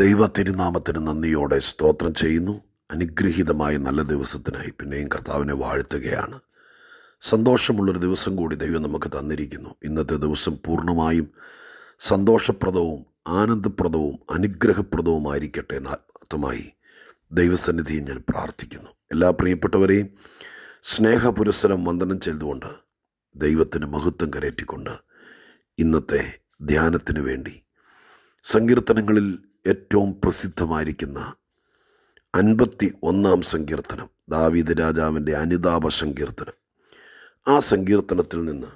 ദൈവ തിരുനാമത്തിന് നന്ദിയോടെ സ്തോത്രം ചെയ്യുന്നു അനുഗ്രഹീതമായ നല്ല ദിവസത്തിനായി പിന്നെയും കർത്താവിനെ വാഴ്ത്തുകയാണ് സന്തോഷമുള്ളൊരു ദിവസം കൂടി ദൈവം നമുക്ക് തന്നിരിക്കുന്നു ഇന്നത്തെ ദിവസം പൂർണ്ണമായും സന്തോഷപ്രദവും ആനന്ദപ്രദവും അനുഗ്രഹപ്രദവുമായിരിക്കട്ടെ എന്ന് അർത്ഥമായി ദൈവസന്നിധിയിൽ ഞാൻ പ്രാർത്ഥിക്കുന്നു എല്ലാ പ്രിയപ്പെട്ടവരെയും സ്നേഹപുരസരം വന്ദനം ചെയ്തുകൊണ്ട് ദൈവത്തിന് മഹത്വം കരയറ്റിക്കൊണ്ട് ഇന്നത്തെ ധ്യാനത്തിനു വേണ്ടി സങ്കീർത്തനങ്ങളിൽ ഏറ്റവും പ്രസിദ്ധമായിരിക്കുന്ന അൻപത്തി ഒന്നാം സങ്കീർത്തനം ദാവീദ് രാജാവിൻ്റെ അനിതാപ സങ്കീർത്തനം ആ സങ്കീർത്തനത്തിൽ നിന്ന്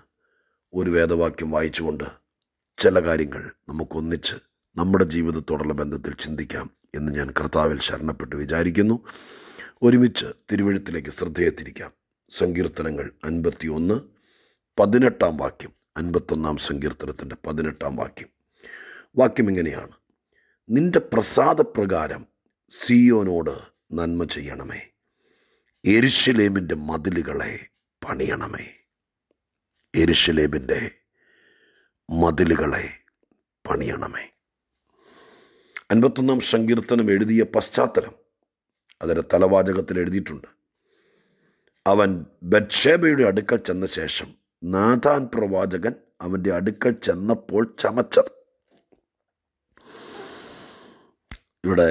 ഒരു വേദവാക്യം വായിച്ചുകൊണ്ട് ചില കാര്യങ്ങൾ നമുക്കൊന്നിച്ച് നമ്മുടെ ജീവിതത്തോടുള്ള ബന്ധത്തിൽ ചിന്തിക്കാം എന്ന് ഞാൻ കർത്താവിൽ ശരണപ്പെട്ട് വിചാരിക്കുന്നു ഒരുമിച്ച് തിരുവഴുത്തിലേക്ക് ശ്രദ്ധയെത്തിരിക്കാം സങ്കീർത്തനങ്ങൾ ഒന്ന് പതിനെട്ടാം വാക്യം അൻപത്തൊന്നാം സങ്കീർത്തനത്തിൻ്റെ പതിനെട്ടാം വാക്യം വാക്യം ഇങ്ങനെയാണ് നിന്റെ പ്രസാദപ്രകാരം സിയോനോട് നന്മ ചെയ്യണമേ എരിശിലേമിൻ്റെ മതിലുകളെ പണിയണമേ എരിശിലേമിൻ്റെ മതിലുകളെ പണിയണമേ അൻപത്തൊന്നാം സങ്കീർത്തനം എഴുതിയ പശ്ചാത്തലം അതിൻ്റെ തലവാചകത്തിൽ എഴുതിയിട്ടുണ്ട് അവൻ ബത്ഷേബയുടെ അടുക്കൽ ചെന്ന ശേഷം നാഥാൻ പ്രവാചകൻ അവൻ്റെ അടുക്കൽ ചെന്നപ്പോൾ ചമച്ചത് ഇവിടെ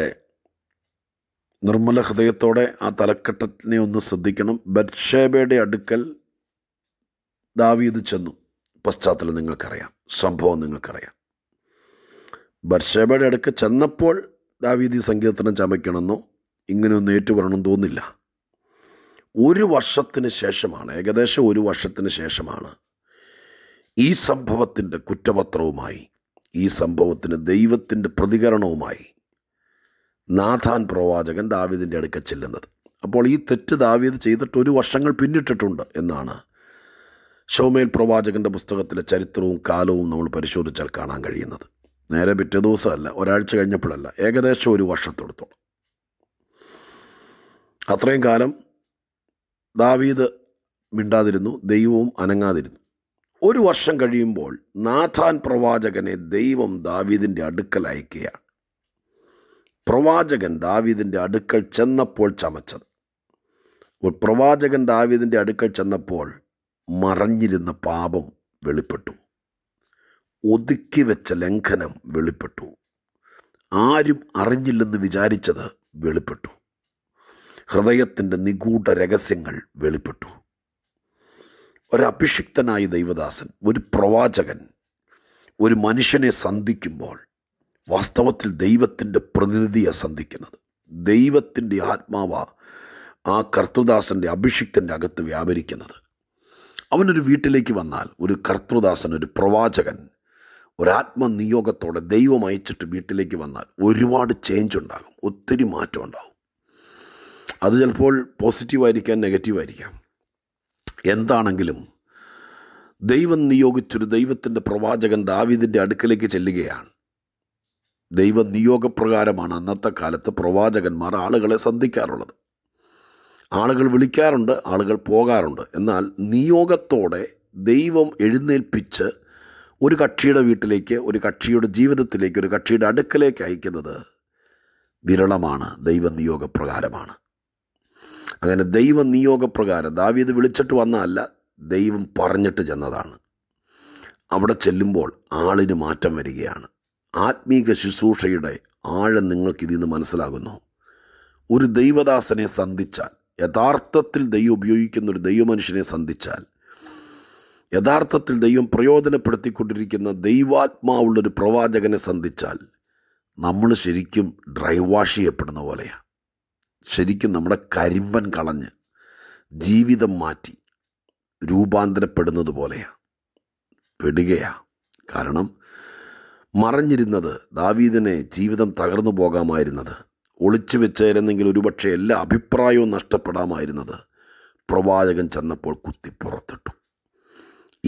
നിർമ്മല ഹൃദയത്തോടെ ആ തലക്കെട്ടിനെ ഒന്ന് ശ്രദ്ധിക്കണം ബറ്റ്ഷേബയുടെ അടുക്കൽ ദാവീദ് ചെന്നു പശ്ചാത്തലം നിങ്ങൾക്കറിയാം സംഭവം നിങ്ങൾക്കറിയാം ബർഷേബയുടെ അടുക്കൽ ചെന്നപ്പോൾ ദാവീദ് ഈ സങ്കീർത്തനം ചമയ്ക്കണമെന്നോ ഇങ്ങനെയൊന്നും ഏറ്റുപറണമെന്ന് തോന്നില്ല ഒരു വർഷത്തിന് ശേഷമാണ് ഏകദേശം ഒരു വർഷത്തിന് ശേഷമാണ് ഈ സംഭവത്തിൻ്റെ കുറ്റപത്രവുമായി ഈ സംഭവത്തിന് ദൈവത്തിൻ്റെ പ്രതികരണവുമായി നാഥാൻ പ്രവാചകൻ ദാവീദിൻ്റെ അടുക്ക ചെല്ലുന്നത് അപ്പോൾ ഈ തെറ്റ് ദാവീദ് ചെയ്തിട്ട് ഒരു വർഷങ്ങൾ പിന്നിട്ടിട്ടുണ്ട് എന്നാണ് ഷോമേൽ പ്രവാചകൻ്റെ പുസ്തകത്തിലെ ചരിത്രവും കാലവും നമ്മൾ പരിശോധിച്ചാൽ കാണാൻ കഴിയുന്നത് നേരെ പിറ്റേ ദിവസമല്ല ഒരാഴ്ച കഴിഞ്ഞപ്പോഴല്ല ഏകദേശം ഒരു വർഷത്തെടുത്തോളം അത്രയും കാലം ദാവീദ് മിണ്ടാതിരുന്നു ദൈവവും അനങ്ങാതിരുന്നു ഒരു വർഷം കഴിയുമ്പോൾ നാഥാൻ പ്രവാചകനെ ദൈവം ദാവീദിൻ്റെ അടുക്കൽ അയക്കുകയാണ് പ്രവാചകൻ ദാവീദിൻ്റെ അടുക്കൽ ചെന്നപ്പോൾ ചമച്ചത് പ്രവാചകൻ ദാവീദിൻ്റെ അടുക്കൽ ചെന്നപ്പോൾ മറഞ്ഞിരുന്ന പാപം വെളിപ്പെട്ടു ഒതുക്കി വെച്ച ലംഘനം വെളിപ്പെട്ടു ആരും അറിഞ്ഞില്ലെന്ന് വിചാരിച്ചത് വെളിപ്പെട്ടു ഹൃദയത്തിൻ്റെ നിഗൂഢ രഹസ്യങ്ങൾ വെളിപ്പെട്ടു ഒരഭിഷിക്തനായ ദൈവദാസൻ ഒരു പ്രവാചകൻ ഒരു മനുഷ്യനെ സന്ധിക്കുമ്പോൾ വാസ്തവത്തിൽ ദൈവത്തിൻ്റെ പ്രതിനിധിയാണ് സന്ധിക്കുന്നത് ദൈവത്തിൻ്റെ ആത്മാവ ആ കർത്തൃദാസൻ്റെ അഭിഷിക്തൻ്റെ അകത്ത് വ്യാപരിക്കുന്നത് അവനൊരു വീട്ടിലേക്ക് വന്നാൽ ഒരു കർത്തൃദാസൻ ഒരു പ്രവാചകൻ ഒരാത്മനിയോഗത്തോടെ ദൈവം അയച്ചിട്ട് വീട്ടിലേക്ക് വന്നാൽ ഒരുപാട് ചേഞ്ച് ഉണ്ടാകും ഒത്തിരി മാറ്റം ഉണ്ടാകും അത് ചിലപ്പോൾ പോസിറ്റീവായിരിക്കാം നെഗറ്റീവായിരിക്കാം എന്താണെങ്കിലും ദൈവം നിയോഗിച്ചൊരു ദൈവത്തിൻ്റെ പ്രവാചകൻ ദാവിദിൻ്റെ അടുക്കലേക്ക് ചെല്ലുകയാണ് ദൈവനിയോഗപ്രകാരമാണ് അന്നത്തെ കാലത്ത് പ്രവാചകന്മാർ ആളുകളെ സന്ധിക്കാറുള്ളത് ആളുകൾ വിളിക്കാറുണ്ട് ആളുകൾ പോകാറുണ്ട് എന്നാൽ നിയോഗത്തോടെ ദൈവം എഴുന്നേൽപ്പിച്ച് ഒരു കക്ഷിയുടെ വീട്ടിലേക്ക് ഒരു കക്ഷിയുടെ ജീവിതത്തിലേക്ക് ഒരു കക്ഷിയുടെ അടുക്കലേക്ക് അയക്കുന്നത് വിരളമാണ് ദൈവനിയോഗപ്രകാരമാണ് അങ്ങനെ ദൈവനിയോഗപ്രകാരം ദാവീത് വിളിച്ചിട്ട് വന്നതല്ല ദൈവം പറഞ്ഞിട്ട് ചെന്നതാണ് അവിടെ ചെല്ലുമ്പോൾ ആളിന് മാറ്റം വരികയാണ് ആത്മീക ശുശ്രൂഷയുടെ ആഴം നിങ്ങൾക്കിതിൽ നിന്ന് മനസ്സിലാകുന്നു ഒരു ദൈവദാസനെ സന്ധിച്ചാൽ യഥാർത്ഥത്തിൽ ദൈവം ഉപയോഗിക്കുന്ന ഒരു ദൈവമനുഷ്യനെ സന്ധിച്ചാൽ യഥാർത്ഥത്തിൽ ദൈവം പ്രയോജനപ്പെടുത്തിക്കൊണ്ടിരിക്കുന്ന ദൈവാത്മാവുള്ളൊരു പ്രവാചകനെ സന്ധിച്ചാൽ നമ്മൾ ശരിക്കും ഡ്രൈവ് വാഷ് ചെയ്യപ്പെടുന്ന പോലെയാണ് ശരിക്കും നമ്മുടെ കരിമ്പൻ കളഞ്ഞ് ജീവിതം മാറ്റി രൂപാന്തരപ്പെടുന്നത് പോലെയാണ് പെടുകയാണ് കാരണം മറഞ്ഞിരുന്നത് ദാവീദിനെ ജീവിതം തകർന്നു പോകാമായിരുന്നത് ഒളിച്ചു വെച്ചായിരുന്നെങ്കിൽ ഒരുപക്ഷെ എല്ലാ അഭിപ്രായവും നഷ്ടപ്പെടാമായിരുന്നത് പ്രവാചകൻ ചെന്നപ്പോൾ കുത്തി പുറത്തിട്ടു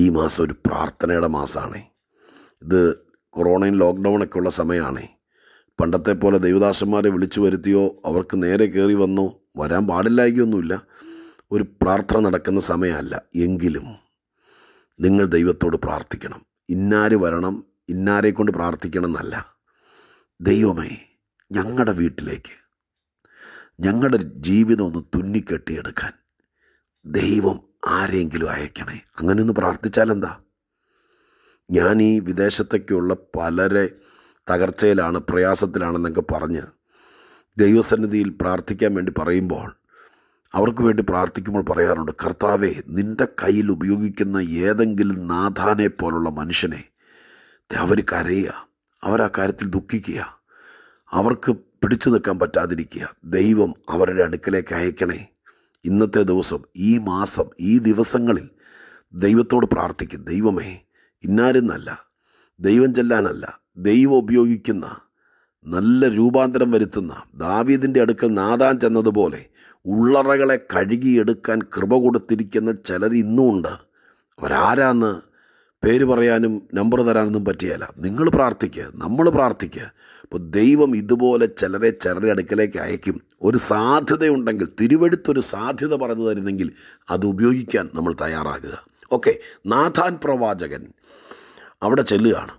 ഈ മാസം ഒരു പ്രാർത്ഥനയുടെ മാസമാണേ ഇത് കൊറോണയും ലോക്ക്ഡൗണൊക്കെ ഉള്ള സമയമാണേ പണ്ടത്തെ പോലെ ദൈവദാസന്മാരെ വിളിച്ചു വരുത്തിയോ അവർക്ക് നേരെ കയറി വന്നോ വരാൻ പാടില്ലായിക്കൊന്നുമില്ല ഒരു പ്രാർത്ഥന നടക്കുന്ന സമയമല്ല എങ്കിലും നിങ്ങൾ ദൈവത്തോട് പ്രാർത്ഥിക്കണം ഇന്നാര് വരണം ഇന്നാരെ കൊണ്ട് പ്രാർത്ഥിക്കണമെന്നല്ല ദൈവമേ ഞങ്ങളുടെ വീട്ടിലേക്ക് ഞങ്ങളുടെ ജീവിതം ഒന്ന് തുന്നിക്കെട്ടിയെടുക്കാൻ ദൈവം ആരെങ്കിലും അയക്കണേ അങ്ങനെ ഒന്ന് പ്രാർത്ഥിച്ചാലെന്താ ഞാൻ ഈ വിദേശത്തൊക്കെയുള്ള പലരെ തകർച്ചയിലാണ് പ്രയാസത്തിലാണെന്നൊക്കെ പറഞ്ഞ് ദൈവസന്നിധിയിൽ പ്രാർത്ഥിക്കാൻ വേണ്ടി പറയുമ്പോൾ അവർക്ക് വേണ്ടി പ്രാർത്ഥിക്കുമ്പോൾ പറയാറുണ്ട് കർത്താവെ നിൻ്റെ കയ്യിൽ ഉപയോഗിക്കുന്ന ഏതെങ്കിലും നാഥാനെ പോലുള്ള മനുഷ്യനെ അവർ കരയുക അവർ ആ കാര്യത്തിൽ ദുഃഖിക്കുക അവർക്ക് പിടിച്ചു നിൽക്കാൻ പറ്റാതിരിക്കുക ദൈവം അവരുടെ അടുക്കലേക്ക് അയക്കണേ ഇന്നത്തെ ദിവസം ഈ മാസം ഈ ദിവസങ്ങളിൽ ദൈവത്തോട് പ്രാർത്ഥിക്കും ദൈവമേ ഇന്നാരെന്നല്ല ദൈവം ചെല്ലാനല്ല ദൈവം ഉപയോഗിക്കുന്ന നല്ല രൂപാന്തരം വരുത്തുന്ന ദാവീദിൻ്റെ അടുക്കൽ നാദാൻ ചെന്നതുപോലെ ഉള്ളറകളെ കഴുകിയെടുക്കാൻ കൃപ കൊടുത്തിരിക്കുന്ന ചിലർ ഇന്നുമുണ്ട് അവരാരാന്ന് പേര് പറയാനും നമ്പർ തരാനൊന്നും പറ്റിയല്ല നിങ്ങൾ പ്രാർത്ഥിക്കുക നമ്മൾ പ്രാർത്ഥിക്കുക അപ്പോൾ ദൈവം ഇതുപോലെ ചിലരെ ചിലരെ അടുക്കലേക്ക് അയക്കും ഒരു സാധ്യതയുണ്ടെങ്കിൽ തിരുവെടുത്തൊരു സാധ്യത പറഞ്ഞു തരുന്നെങ്കിൽ അത് ഉപയോഗിക്കാൻ നമ്മൾ തയ്യാറാകുക ഓക്കെ നാഥാൻ പ്രവാചകൻ അവിടെ ചെല്ലുകയാണ്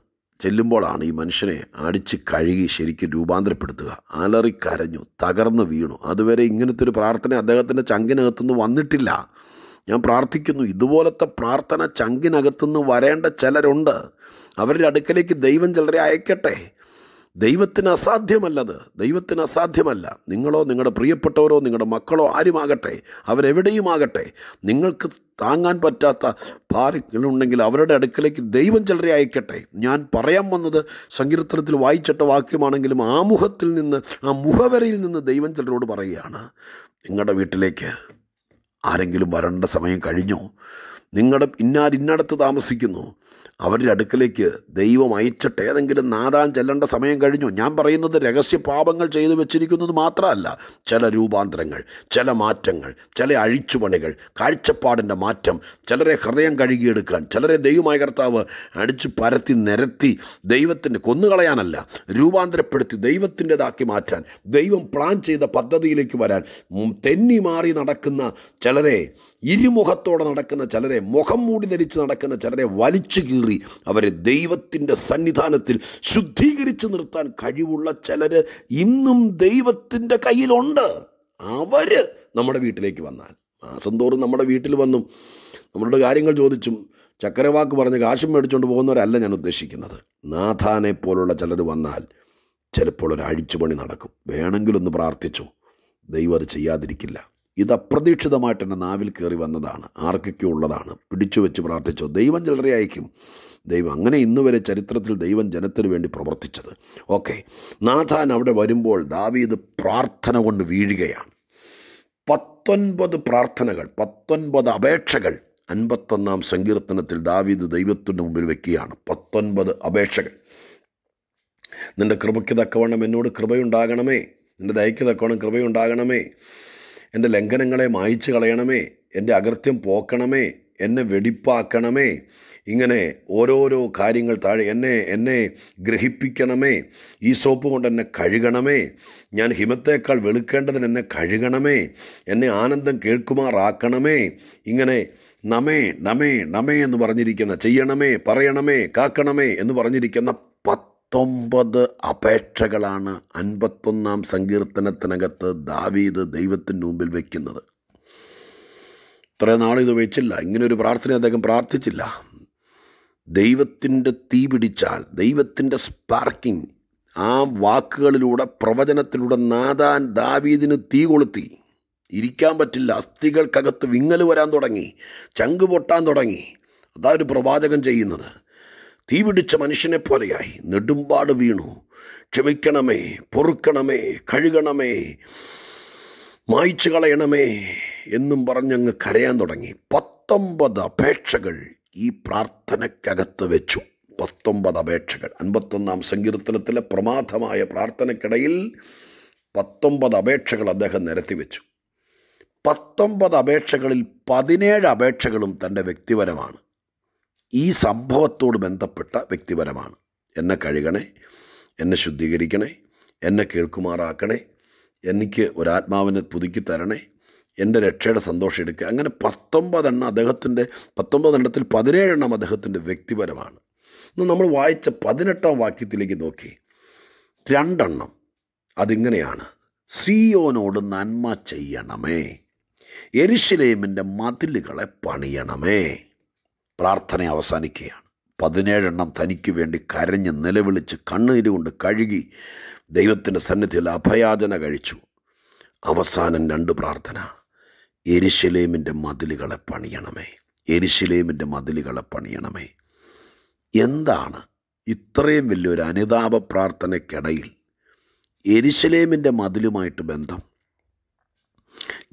ചെല്ലുമ്പോഴാണ് ഈ മനുഷ്യനെ അടിച്ച് കഴുകി ശരിക്കും രൂപാന്തരപ്പെടുത്തുക അലറി കരഞ്ഞു തകർന്നു വീണു അതുവരെ ഇങ്ങനത്തെ ഒരു പ്രാർത്ഥന അദ്ദേഹത്തിൻ്റെ ചങ്കിനകത്തുനിന്ന് വന്നിട്ടില്ല ഞാൻ പ്രാർത്ഥിക്കുന്നു ഇതുപോലത്തെ പ്രാർത്ഥന ചങ്കിനകത്തുനിന്ന് വരേണ്ട ചിലരുണ്ട് അവരുടെ അടുക്കലേക്ക് ദൈവം ചിലരെ അയക്കട്ടെ ദൈവത്തിന് അസാധ്യമല്ലത് ദൈവത്തിന് അസാധ്യമല്ല നിങ്ങളോ നിങ്ങളുടെ പ്രിയപ്പെട്ടവരോ നിങ്ങളുടെ മക്കളോ ആരുമാകട്ടെ അവരെവിടെയുമാകട്ടെ നിങ്ങൾക്ക് താങ്ങാൻ പറ്റാത്ത ഭാരങ്ങളുണ്ടെങ്കിൽ അവരുടെ അടുക്കലേക്ക് ദൈവം ചിലരെ അയക്കട്ടെ ഞാൻ പറയാൻ വന്നത് സങ്കീർത്തനത്തിൽ വായിച്ചിട്ട വാക്യമാണെങ്കിലും ആമുഖത്തിൽ നിന്ന് ആ മുഖവരയിൽ നിന്ന് ദൈവം ചിലരോട് പറയുകയാണ് നിങ്ങളുടെ വീട്ടിലേക്ക് ആരെങ്കിലും വരേണ്ട സമയം കഴിഞ്ഞോ നിങ്ങളുടെ ഇന്നാരിന്നടത്ത് താമസിക്കുന്നു അവരുടെ അടുക്കലേക്ക് ദൈവം അയച്ചിട്ട് ഏതെങ്കിലും നാടാൻ ചെല്ലേണ്ട സമയം കഴിഞ്ഞു ഞാൻ പറയുന്നത് രഹസ്യ പാപങ്ങൾ ചെയ്തു വെച്ചിരിക്കുന്നത് മാത്രമല്ല ചില രൂപാന്തരങ്ങൾ ചില മാറ്റങ്ങൾ ചില അഴിച്ചുപണികൾ കാഴ്ചപ്പാടിൻ്റെ മാറ്റം ചിലരെ ഹൃദയം കഴുകിയെടുക്കാൻ ചിലരെ ദൈവമായ കർത്താവ് അടിച്ചു പരത്തി നിരത്തി ദൈവത്തിൻ്റെ കൊന്നുകളയാനല്ല രൂപാന്തരപ്പെടുത്തി ദൈവത്തിൻ്റെതാക്കി മാറ്റാൻ ദൈവം പ്ലാൻ ചെയ്ത പദ്ധതിയിലേക്ക് വരാൻ തെന്നി മാറി നടക്കുന്ന ചിലരെ ഇരുമുഖത്തോടെ നടക്കുന്ന ചിലരെ മുഖം മൂടി ധരിച്ച് നടക്കുന്ന ചിലരെ വലിച്ചു കീറി അവരെ ദൈവത്തിൻ്റെ സന്നിധാനത്തിൽ ശുദ്ധീകരിച്ചു നിർത്താൻ കഴിവുള്ള ചിലർ ഇന്നും ദൈവത്തിൻ്റെ കയ്യിലുണ്ട് അവർ നമ്മുടെ വീട്ടിലേക്ക് വന്നാൽ മാസം തോറും നമ്മുടെ വീട്ടിൽ വന്നും നമ്മളുടെ കാര്യങ്ങൾ ചോദിച്ചും ചക്കരവാക്ക് പറഞ്ഞ് കാശും മേടിച്ചുകൊണ്ട് പോകുന്നവരല്ല ഞാൻ ഉദ്ദേശിക്കുന്നത് നാഥാനെ പോലുള്ള ചിലർ വന്നാൽ ചിലപ്പോൾ ഒരു അഴിച്ചുപണി നടക്കും വേണമെങ്കിലൊന്ന് പ്രാർത്ഥിച്ചു ദൈവം അത് ചെയ്യാതിരിക്കില്ല ഇത് അപ്രതീക്ഷിതമായിട്ട് എൻ്റെ നാവിൽ കയറി വന്നതാണ് ആർക്കൊക്കെ ഉള്ളതാണ് പിടിച്ചു വെച്ച് പ്രാർത്ഥിച്ചോ ദൈവം ചിലരെ അയക്കും ദൈവം അങ്ങനെ ഇന്ന് വരെ ചരിത്രത്തിൽ ദൈവം ജനത്തിന് വേണ്ടി പ്രവർത്തിച്ചത് ഓക്കെ നാഥാൻ അവിടെ വരുമ്പോൾ ദാവീദ് പ്രാർത്ഥന കൊണ്ട് വീഴുകയാണ് പത്തൊൻപത് പ്രാർത്ഥനകൾ പത്തൊൻപത് അപേക്ഷകൾ അൻപത്തൊന്നാം സങ്കീർത്തനത്തിൽ ദാവീദ് ദൈവത്തിൻ്റെ മുമ്പിൽ വെക്കുകയാണ് പത്തൊൻപത് അപേക്ഷകൾ നിൻ്റെ കൃപയ്ക്ക് തക്കവണ്ണം എന്നോട് കൃപയുണ്ടാകണമേ നിൻ്റെ ദയയ്ക്ക് തക്കവണ്ണം കൃപയുണ്ടാകണമേ എൻ്റെ ലംഘനങ്ങളെ മായ്ച്ചു കളയണമേ എൻ്റെ അകൃത്യം പോക്കണമേ എന്നെ വെടിപ്പാക്കണമേ ഇങ്ങനെ ഓരോരോ കാര്യങ്ങൾ താഴെ എന്നെ എന്നെ ഗ്രഹിപ്പിക്കണമേ ഈ സോപ്പ് കൊണ്ട് എന്നെ കഴുകണമേ ഞാൻ ഹിമത്തേക്കാൾ വെളുക്കേണ്ടതിന് എന്നെ കഴുകണമേ എന്നെ ആനന്ദം കേൾക്കുമാറാക്കണമേ ഇങ്ങനെ നമേ നമേ നമേ എന്ന് പറഞ്ഞിരിക്കുന്ന ചെയ്യണമേ പറയണമേ കാക്കണമേ എന്ന് പറഞ്ഞിരിക്കുന്ന പത്തൊമ്പത് അപേക്ഷകളാണ് അൻപത്തൊന്നാം സങ്കീർത്തനത്തിനകത്ത് ദാവീദ് ദൈവത്തിന് മുമ്പിൽ വയ്ക്കുന്നത് ഇത്രയും നാളിത് ഇത് വെച്ചില്ല ഇങ്ങനൊരു പ്രാർത്ഥന അദ്ദേഹം പ്രാർത്ഥിച്ചില്ല ദൈവത്തിൻ്റെ തീ പിടിച്ചാൽ ദൈവത്തിൻ്റെ സ്പാർക്കിംഗ് ആ വാക്കുകളിലൂടെ പ്രവചനത്തിലൂടെ നാദാൻ ദാവീദിന് തീ കൊളുത്തി ഇരിക്കാൻ പറ്റില്ല അസ്ഥികൾക്കകത്ത് വിങ്ങൽ വരാൻ തുടങ്ങി ചങ്ക് പൊട്ടാൻ തുടങ്ങി അതാ ഒരു പ്രവാചകൻ ചെയ്യുന്നത് തീപിടിച്ച മനുഷ്യനെ പോലെയായി നെടുമ്പാട് വീണു ക്ഷമിക്കണമേ പൊറുക്കണമേ കഴുകണമേ മായ്ച്ചു കളയണമേ എന്നും പറഞ്ഞങ്ങ് കരയാൻ തുടങ്ങി പത്തൊമ്പത് അപേക്ഷകൾ ഈ പ്രാർത്ഥനയ്ക്കകത്ത് വെച്ചു പത്തൊമ്പത് അപേക്ഷകൾ അൻപത്തൊന്നാം സങ്കീർത്തനത്തിലെ പ്രമാദമായ പ്രാർത്ഥനയ്ക്കിടയിൽ പത്തൊമ്പത് അപേക്ഷകൾ അദ്ദേഹം നിരത്തിവെച്ചു പത്തൊമ്പത് അപേക്ഷകളിൽ പതിനേഴ് അപേക്ഷകളും തൻ്റെ വ്യക്തിപരമാണ് ഈ സംഭവത്തോട് ബന്ധപ്പെട്ട വ്യക്തിപരമാണ് എന്നെ കഴുകണേ എന്നെ ശുദ്ധീകരിക്കണേ എന്നെ കേൾക്കുമാറാക്കണേ എനിക്ക് ഒരാത്മാവിനെ പുതുക്കി തരണേ എൻ്റെ രക്ഷയുടെ സന്തോഷം എടുക്കുക അങ്ങനെ പത്തൊമ്പതെണ്ണം അദ്ദേഹത്തിൻ്റെ പത്തൊമ്പതെണ്ണത്തിൽ പതിനേഴെണ്ണം അദ്ദേഹത്തിൻ്റെ വ്യക്തിപരമാണ് ഇന്ന് നമ്മൾ വായിച്ച പതിനെട്ടാം വാക്യത്തിലേക്ക് നോക്കി രണ്ടെണ്ണം അതിങ്ങനെയാണ് സിയോനോട് നന്മ ചെയ്യണമേ എരിശിലേമിൻ്റെ മതിലുകളെ പണിയണമേ പ്രാർത്ഥന അവസാനിക്കുകയാണ് പതിനേഴെണ്ണം തനിക്ക് വേണ്ടി കരഞ്ഞ് നിലവിളിച്ച് കൊണ്ട് കഴുകി ദൈവത്തിൻ്റെ സന്നിധിയിൽ അഭയാചന കഴിച്ചു അവസാനം രണ്ട് പ്രാർത്ഥന എരിശിലേമിൻ്റെ മതിലുകളെ പണിയണമേ എരിശിലേമിൻ്റെ മതിലുകളെ പണിയണമേ എന്താണ് ഇത്രയും വലിയൊരു അനിതാപ പ്രാർത്ഥനയ്ക്കിടയിൽ എരിശിലേമിൻ്റെ മതിലുമായിട്ട് ബന്ധം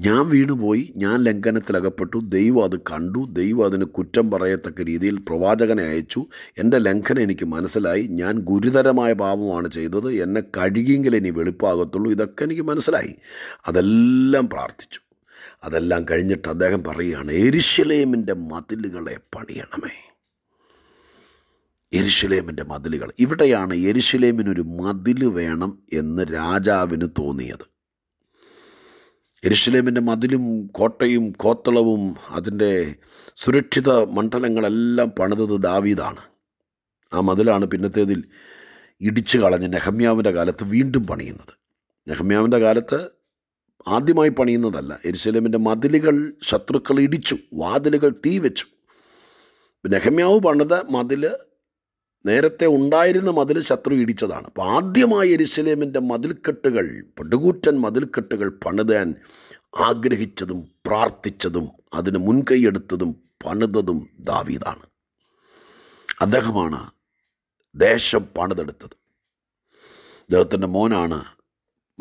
ഞാൻ വീണുപോയി ഞാൻ ലംഘനത്തിലകപ്പെട്ടു ദൈവം അത് കണ്ടു ദൈവം അതിന് കുറ്റം പറയത്തക്ക രീതിയിൽ പ്രവാചകനെ അയച്ചു എൻ്റെ ലംഘനം എനിക്ക് മനസ്സിലായി ഞാൻ ഗുരുതരമായ പാപമാണ് ചെയ്തത് എന്നെ കഴുകിയെങ്കിൽ ഇനി വെളുപ്പാകത്തുള്ളൂ ഇതൊക്കെ എനിക്ക് മനസ്സിലായി അതെല്ലാം പ്രാർത്ഥിച്ചു അതെല്ലാം കഴിഞ്ഞിട്ട് അദ്ദേഹം പറയുകയാണ് എരിശലേമിൻ്റെ മതിലുകളെ പണിയണമേ എരിശിലേമിൻ്റെ മതിലുകൾ ഇവിടെയാണ് എരിശിലേമിനൊരു മതിൽ വേണം എന്ന് രാജാവിന് തോന്നിയത് എരിശിലേമിൻ്റെ മതിലും കോട്ടയും കോത്തളവും അതിൻ്റെ സുരക്ഷിത മണ്ഡലങ്ങളെല്ലാം പണിതത് ദാവീദാണ് ആ മതിലാണ് പിന്നത്തേതിൽ ഇടിച്ചു കളഞ്ഞ് നെഹമ്യാവിൻ്റെ കാലത്ത് വീണ്ടും പണിയുന്നത് നെഹമ്യാവിൻ്റെ കാലത്ത് ആദ്യമായി പണിയുന്നതല്ല എരിശലേമിൻ്റെ മതിലുകൾ ശത്രുക്കൾ ഇടിച്ചു വാതിലുകൾ തീ വെച്ചു നെഹമ്യാവ് പണിത മതിൽ നേരത്തെ ഉണ്ടായിരുന്ന മതിൽ ശത്രു ഇടിച്ചതാണ് അപ്പോൾ ആദ്യമായി എരിശലേമിൻ്റെ മതിൽക്കെട്ടുകൾ പടുകൂറ്റൻ മതിൽക്കെട്ടുകൾ പണിതാൻ ആഗ്രഹിച്ചതും പ്രാർത്ഥിച്ചതും അതിന് മുൻകൈയെടുത്തതും പണിതതും ദാവീദാണ് അദ്ദേഹമാണ് ദേശം പണിതെടുത്തത് അദ്ദേഹത്തിൻ്റെ മോനാണ്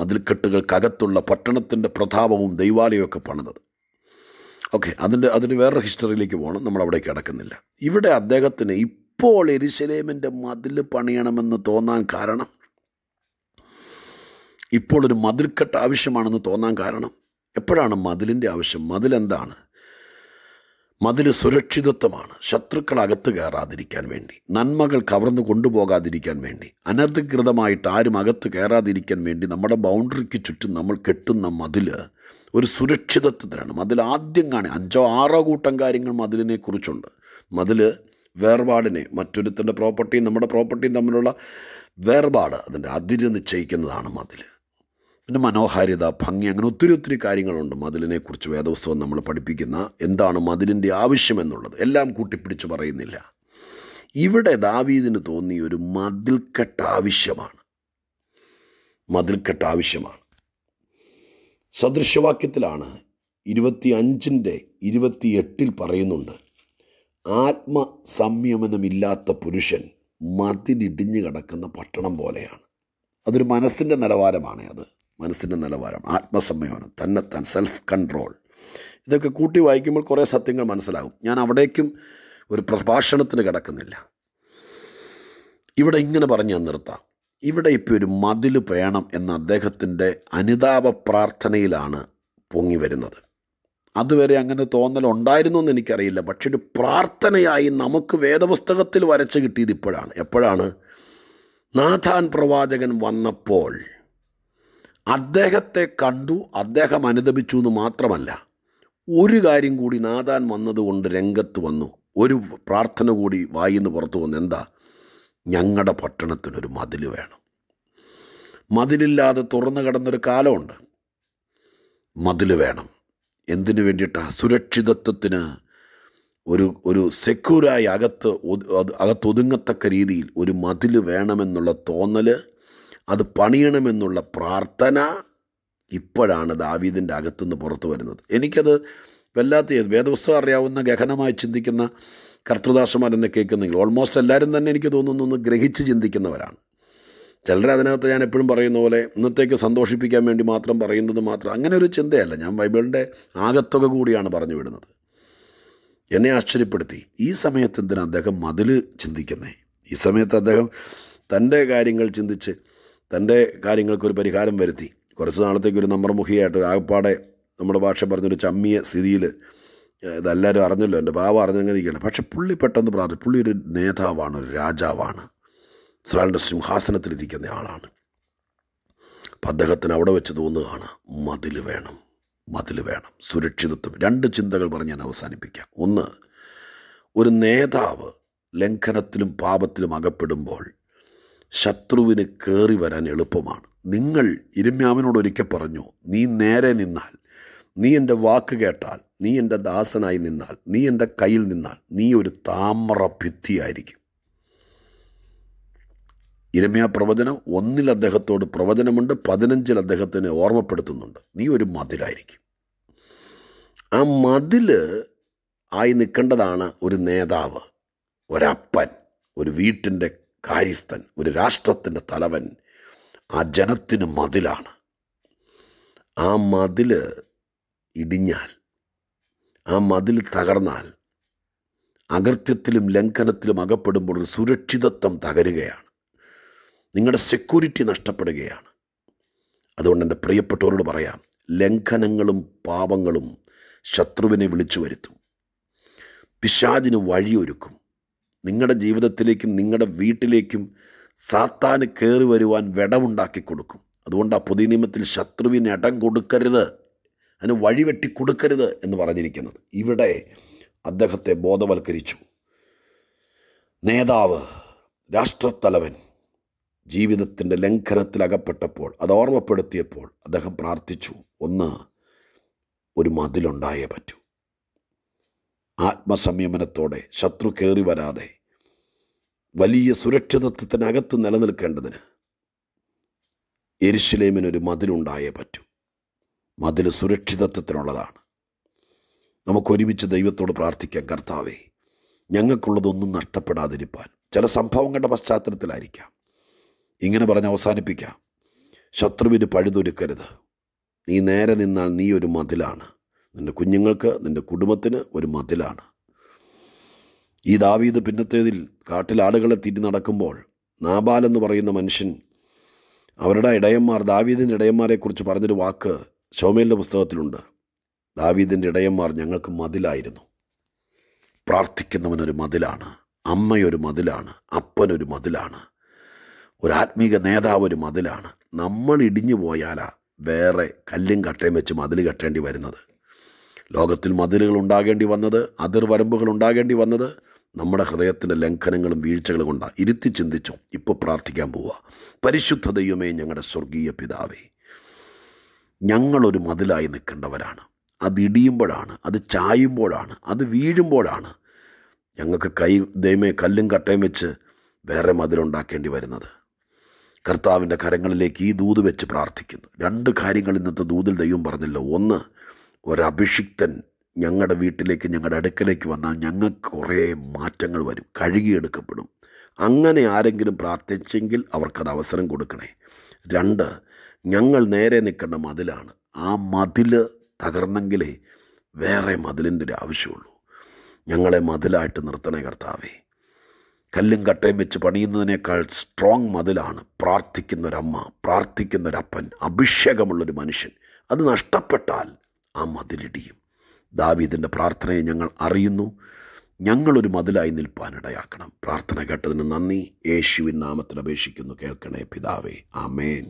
മതിൽക്കെട്ടുകൾക്കകത്തുള്ള പട്ടണത്തിൻ്റെ പ്രതാപവും ദൈവാലയമൊക്കെ പണിതത് ഓക്കെ അതിൻ്റെ അതിന് വേറൊരു ഹിസ്റ്ററിയിലേക്ക് പോകണം നമ്മൾ അവിടെ കിടക്കുന്നില്ല ഇവിടെ അദ്ദേഹത്തിന് ഈ ഇപ്പോൾ എരിശലേമിൻ്റെ മതിൽ പണിയണമെന്ന് തോന്നാൻ കാരണം ഇപ്പോൾ ഒരു മതിൽക്കെട്ട് ആവശ്യമാണെന്ന് തോന്നാൻ കാരണം എപ്പോഴാണ് മതിലിൻ്റെ ആവശ്യം മതിലെന്താണ് മതിൽ സുരക്ഷിതത്വമാണ് ശത്രുക്കൾ അകത്ത് കയറാതിരിക്കാൻ വേണ്ടി നന്മകൾ കവർന്നു കൊണ്ടുപോകാതിരിക്കാൻ വേണ്ടി അനധികൃതമായിട്ട് ആരും അകത്ത് കയറാതിരിക്കാൻ വേണ്ടി നമ്മുടെ ബൗണ്ടറിക്ക് ചുറ്റും നമ്മൾ കെട്ടുന്ന മതിൽ ഒരു സുരക്ഷിതത്വത്തിനാണ് മതിൽ ആദ്യം കാണുക അഞ്ചോ ആറോ കൂട്ടം കാര്യങ്ങൾ മതിലിനെക്കുറിച്ചുണ്ട് മതിൽ വേർപാടിനെ മറ്റൊരുത്തൻ്റെ പ്രോപ്പർട്ടിയും നമ്മുടെ പ്രോപ്പർട്ടിയും തമ്മിലുള്ള വേർപാട് അതിൻ്റെ അതിര് നിശ്ചയിക്കുന്നതാണ് മതിൽ പിന്നെ മനോഹാരിത ഭംഗി അങ്ങനെ ഒത്തിരി ഒത്തിരി കാര്യങ്ങളുണ്ട് മതിലിനെക്കുറിച്ച് വേദപുസ്തകം നമ്മൾ പഠിപ്പിക്കുന്ന എന്താണ് മതിലിൻ്റെ ആവശ്യമെന്നുള്ളത് എല്ലാം കൂട്ടിപ്പിടിച്ച് പറയുന്നില്ല ഇവിടെ ദാവീദിന് തോന്നിയ ഒരു മതിൽക്കെട്ട് ആവശ്യമാണ് മതിൽക്കെട്ട് ആവശ്യമാണ് സദൃശ്യവാക്യത്തിലാണ് ഇരുപത്തി അഞ്ചിൻ്റെ ഇരുപത്തിയെട്ടിൽ പറയുന്നുണ്ട് സംയമനമില്ലാത്ത പുരുഷൻ മതിലിടിഞ്ഞു കിടക്കുന്ന പട്ടണം പോലെയാണ് അതൊരു മനസ്സിൻ്റെ നിലവാരമാണ് അത് മനസ്സിൻ്റെ നിലവാരം ആത്മസംയമനം തന്നെത്താൻ സെൽഫ് കൺട്രോൾ ഇതൊക്കെ കൂട്ടി വായിക്കുമ്പോൾ കുറേ സത്യങ്ങൾ മനസ്സിലാകും ഞാൻ അവിടേക്കും ഒരു പ്രഭാഷണത്തിന് കിടക്കുന്നില്ല ഇവിടെ ഇങ്ങനെ പറഞ്ഞ് ഞാൻ നിർത്താം ഇവിടെ ഇപ്പോൾ ഒരു മതിൽ വേണം എന്ന അദ്ദേഹത്തിൻ്റെ അനുതാപ പ്രാർത്ഥനയിലാണ് പൊങ്ങി വരുന്നത് അതുവരെ അങ്ങനെ തോന്നലുണ്ടായിരുന്നു എന്ന് എനിക്കറിയില്ല പക്ഷെ ഒരു പ്രാർത്ഥനയായി നമുക്ക് വേദപുസ്തകത്തിൽ വരച്ച് കിട്ടിയത് ഇപ്പോഴാണ് എപ്പോഴാണ് നാഥാൻ പ്രവാചകൻ വന്നപ്പോൾ അദ്ദേഹത്തെ കണ്ടു അദ്ദേഹം അനുദപിച്ചു എന്ന് മാത്രമല്ല ഒരു കാര്യം കൂടി നാഥാൻ വന്നതുകൊണ്ട് രംഗത്ത് വന്നു ഒരു പ്രാർത്ഥന കൂടി വായിന്ന് പുറത്തു വന്നു എന്താ ഞങ്ങളുടെ പട്ടണത്തിനൊരു മതിൽ വേണം മതിലില്ലാതെ തുറന്നു കിടന്നൊരു കാലമുണ്ട് മതിൽ വേണം എന്തിനു വേണ്ടിയിട്ടാണ് സുരക്ഷിതത്വത്തിന് ഒരു ഒരു സെക്യൂരായി അകത്ത് അകത്തൊതുങ്ങത്തക്ക രീതിയിൽ ഒരു മതിൽ വേണമെന്നുള്ള തോന്നൽ അത് പണിയണമെന്നുള്ള പ്രാർത്ഥന ഇപ്പോഴാണ് ദാവീദിൻ്റെ അകത്തുനിന്ന് പുറത്തു വരുന്നത് എനിക്കത് വല്ലാത്ത വേദപുസ്തകം അറിയാവുന്ന ഗഹനമായി ചിന്തിക്കുന്ന കർത്തൃദാസന്മാരെന്നെ കേൾക്കുന്നെങ്കിൽ ഓൾമോസ്റ്റ് എല്ലാവരും തന്നെ എനിക്ക് തോന്നുന്നു ഒന്ന് ഗ്രഹിച്ച് ചിന്തിക്കുന്നവരാണ് ചിലരെ അതിനകത്ത് ഞാൻ എപ്പോഴും പറയുന്ന പോലെ ഇന്നത്തേക്ക് സന്തോഷിപ്പിക്കാൻ വേണ്ടി മാത്രം പറയുന്നത് മാത്രം അങ്ങനെ ഒരു ചിന്തയല്ല ഞാൻ ബൈബിളിൻ്റെ ആകത്തുക കൂടിയാണ് പറഞ്ഞു വിടുന്നത് എന്നെ ആശ്ചര്യപ്പെടുത്തി ഈ സമയത്ത് എന്തിനാ അദ്ദേഹം മതിൽ ചിന്തിക്കുന്നത് ഈ സമയത്ത് അദ്ദേഹം തൻ്റെ കാര്യങ്ങൾ ചിന്തിച്ച് തൻ്റെ കാര്യങ്ങൾക്കൊരു പരിഹാരം വരുത്തി കുറച്ച് നാളത്തേക്ക് ഒരു നമ്പർമുഖിയായിട്ട് ആകപ്പാടെ നമ്മുടെ ഭാഷ പറഞ്ഞൊരു ചമ്മിയ സ്ഥിതിയിൽ ഇതെല്ലാവരും അറിഞ്ഞല്ലോ എൻ്റെ ഭാവം അറിഞ്ഞങ്ങനെ ഇരിക്കണം പക്ഷെ പുള്ളി പെട്ടെന്ന് പ്രാർത്ഥിച്ചു പുള്ളി ഒരു നേതാവാണ് ഒരു രാജാവാണ് ഇസ്രായേലിൻ്റെ സിംഹാസനത്തിലിരിക്കുന്ന ആളാണ് അപ്പം അദ്ദേഹത്തിന് അവിടെ വെച്ച് തോന്നുകയാണ് മതിൽ വേണം മതിൽ വേണം സുരക്ഷിതത്വം രണ്ട് ചിന്തകൾ പറഞ്ഞ് ഞാൻ അവസാനിപ്പിക്കാം ഒന്ന് ഒരു നേതാവ് ലംഘനത്തിലും പാപത്തിലും അകപ്പെടുമ്പോൾ ശത്രുവിന് കയറി വരാൻ എളുപ്പമാണ് നിങ്ങൾ ഇരുമ്യാവിനോട് ഒരിക്കൽ പറഞ്ഞു നീ നേരെ നിന്നാൽ നീ എൻ്റെ വാക്ക് കേട്ടാൽ നീ എൻ്റെ ദാസനായി നിന്നാൽ നീ എൻ്റെ കയ്യിൽ നിന്നാൽ നീ ഒരു താമ്ര ഭിത്തിയായിരിക്കും ഇരമ്യ പ്രവചനം ഒന്നിൽ അദ്ദേഹത്തോട് പ്രവചനമുണ്ട് പതിനഞ്ചിൽ അദ്ദേഹത്തിനെ ഓർമ്മപ്പെടുത്തുന്നുണ്ട് നീ ഒരു മതിലായിരിക്കും ആ മതിൽ ആയി നിൽക്കേണ്ടതാണ് ഒരു നേതാവ് ഒരപ്പൻ ഒരു വീട്ടിൻ്റെ കാര്യസ്ഥൻ ഒരു രാഷ്ട്രത്തിൻ്റെ തലവൻ ആ ജനത്തിന് മതിലാണ് ആ മതിൽ ഇടിഞ്ഞാൽ ആ മതിൽ തകർന്നാൽ അകൃത്യത്തിലും ലംഘനത്തിലും അകപ്പെടുമ്പോൾ ഒരു സുരക്ഷിതത്വം തകരുകയാണ് നിങ്ങളുടെ സെക്യൂരിറ്റി നഷ്ടപ്പെടുകയാണ് അതുകൊണ്ട് എൻ്റെ പ്രിയപ്പെട്ടവരോട് പറയാം ലംഘനങ്ങളും പാപങ്ങളും ശത്രുവിനെ വിളിച്ചു വരുത്തും പിശാദിന് വഴിയൊരുക്കും നിങ്ങളുടെ ജീവിതത്തിലേക്കും നിങ്ങളുടെ വീട്ടിലേക്കും സാത്താന് കയറി വരുവാൻ വെടവുണ്ടാക്കി കൊടുക്കും അതുകൊണ്ട് ആ പുതിയ നിയമത്തിൽ ശത്രുവിന് ഇടം കൊടുക്കരുത് അതിന് വഴിവെട്ടി കൊടുക്കരുത് എന്ന് പറഞ്ഞിരിക്കുന്നത് ഇവിടെ അദ്ദേഹത്തെ ബോധവൽക്കരിച്ചു നേതാവ് രാഷ്ട്രത്തലവൻ ജീവിതത്തിൻ്റെ ലംഘനത്തിൽ അകപ്പെട്ടപ്പോൾ അത് ഓർമ്മപ്പെടുത്തിയപ്പോൾ അദ്ദേഹം പ്രാർത്ഥിച്ചു ഒന്ന് ഒരു മതിലുണ്ടായേ പറ്റൂ ആത്മസംയമനത്തോടെ ശത്രു കയറി വരാതെ വലിയ സുരക്ഷിതത്വത്തിനകത്ത് നിലനിൽക്കേണ്ടതിന് എരിശിലേമിനൊരു മതിലുണ്ടായേ പറ്റൂ മതിൽ സുരക്ഷിതത്വത്തിനുള്ളതാണ് നമുക്കൊരുമിച്ച് ദൈവത്തോട് പ്രാർത്ഥിക്കാം കർത്താവേ ഞങ്ങൾക്കുള്ളതൊന്നും നഷ്ടപ്പെടാതിരിപ്പാൻ ചില സംഭവങ്ങളുടെ പശ്ചാത്തലത്തിലായിരിക്കാം ഇങ്ങനെ പറഞ്ഞ് അവസാനിപ്പിക്കാം ശത്രുവിന് പഴുതൊരുക്കരുത് നീ നേരെ നിന്നാൽ നീ ഒരു മതിലാണ് നിൻ്റെ കുഞ്ഞുങ്ങൾക്ക് നിൻ്റെ കുടുംബത്തിന് ഒരു മതിലാണ് ഈ ദാവീദ് പിന്നത്തേതിൽ കാട്ടിൽ ആടുകളെ തിരി നടക്കുമ്പോൾ നാബാൽ എന്ന് പറയുന്ന മനുഷ്യൻ അവരുടെ ഇടയന്മാർ ദാവീദിൻ്റെ ഇടയന്മാരെക്കുറിച്ച് പറഞ്ഞൊരു വാക്ക് ഷോമേലിൻ്റെ പുസ്തകത്തിലുണ്ട് ദാവീദിൻ്റെ ഇടയന്മാർ ഞങ്ങൾക്ക് മതിലായിരുന്നു പ്രാർത്ഥിക്കുന്നവനൊരു മതിലാണ് അമ്മയൊരു മതിലാണ് അപ്പനൊരു മതിലാണ് ഒരു ആത്മീക നേതാവ് ഒരു മതിലാണ് നമ്മൾ ഇടിഞ്ഞു പോയാലാ വേറെ കല്ലും കട്ടയും വെച്ച് മതിൽ കെട്ടേണ്ടി വരുന്നത് ലോകത്തിൽ മതിലുകൾ ഉണ്ടാകേണ്ടി വന്നത് അതിർവരമ്പുകൾ ഉണ്ടാകേണ്ടി വന്നത് നമ്മുടെ ഹൃദയത്തിൻ്റെ ലംഘനങ്ങളും വീഴ്ചകളും കൊണ്ടാണ് ഇരുത്തി ചിന്തിച്ചു ഇപ്പോൾ പ്രാർത്ഥിക്കാൻ പോവുക പരിശുദ്ധ ദൈവമേ ഞങ്ങളുടെ സ്വർഗീയ പിതാവേ ഞങ്ങളൊരു മതിലായി നിൽക്കേണ്ടവരാണ് അത് അത് ചായുമ്പോഴാണ് അത് വീഴുമ്പോഴാണ് ഞങ്ങൾക്ക് കൈ ദൈവമേ കല്ലും കട്ടയും വെച്ച് വേറെ മതിലുണ്ടാക്കേണ്ടി വരുന്നത് കർത്താവിൻ്റെ കരങ്ങളിലേക്ക് ഈ ദൂത് വെച്ച് പ്രാർത്ഥിക്കുന്നു രണ്ട് കാര്യങ്ങൾ ഇന്നത്തെ ദൂതിൽ ദൈവം പറഞ്ഞില്ല ഒന്ന് ഒരഭിഷിക്തൻ ഞങ്ങളുടെ വീട്ടിലേക്ക് ഞങ്ങളുടെ അടുക്കലേക്ക് വന്നാൽ ഞങ്ങൾക്ക് കുറേ മാറ്റങ്ങൾ വരും കഴുകിയെടുക്കപ്പെടും അങ്ങനെ ആരെങ്കിലും പ്രാർത്ഥിച്ചെങ്കിൽ അവർക്കത് അവസരം കൊടുക്കണേ രണ്ട് ഞങ്ങൾ നേരെ നിൽക്കേണ്ട മതിലാണ് ആ മതിൽ തകർന്നെങ്കിലേ വേറെ മതിലിൻ്റെ ഒരു ആവശ്യമുള്ളൂ ഞങ്ങളെ മതിലായിട്ട് നിർത്തണേ കർത്താവേ കല്ലും കട്ടയും വെച്ച് പണിയുന്നതിനേക്കാൾ സ്ട്രോങ് മതിലാണ് പ്രാർത്ഥിക്കുന്നൊരമ്മ പ്രാർത്ഥിക്കുന്നൊരപ്പൻ അഭിഷേകമുള്ളൊരു മനുഷ്യൻ അത് നഷ്ടപ്പെട്ടാൽ ആ മതിലിടിയും ദാവീദിൻ്റെ പ്രാർത്ഥനയെ ഞങ്ങൾ അറിയുന്നു ഞങ്ങളൊരു മതിലായി നിൽപ്പാനിടയാക്കണം പ്രാർത്ഥന കേട്ടതിന് നന്ദി യേശുവിൻ നാമത്തിൽ അപേക്ഷിക്കുന്നു കേൾക്കണേ പിതാവേ ആമേൻ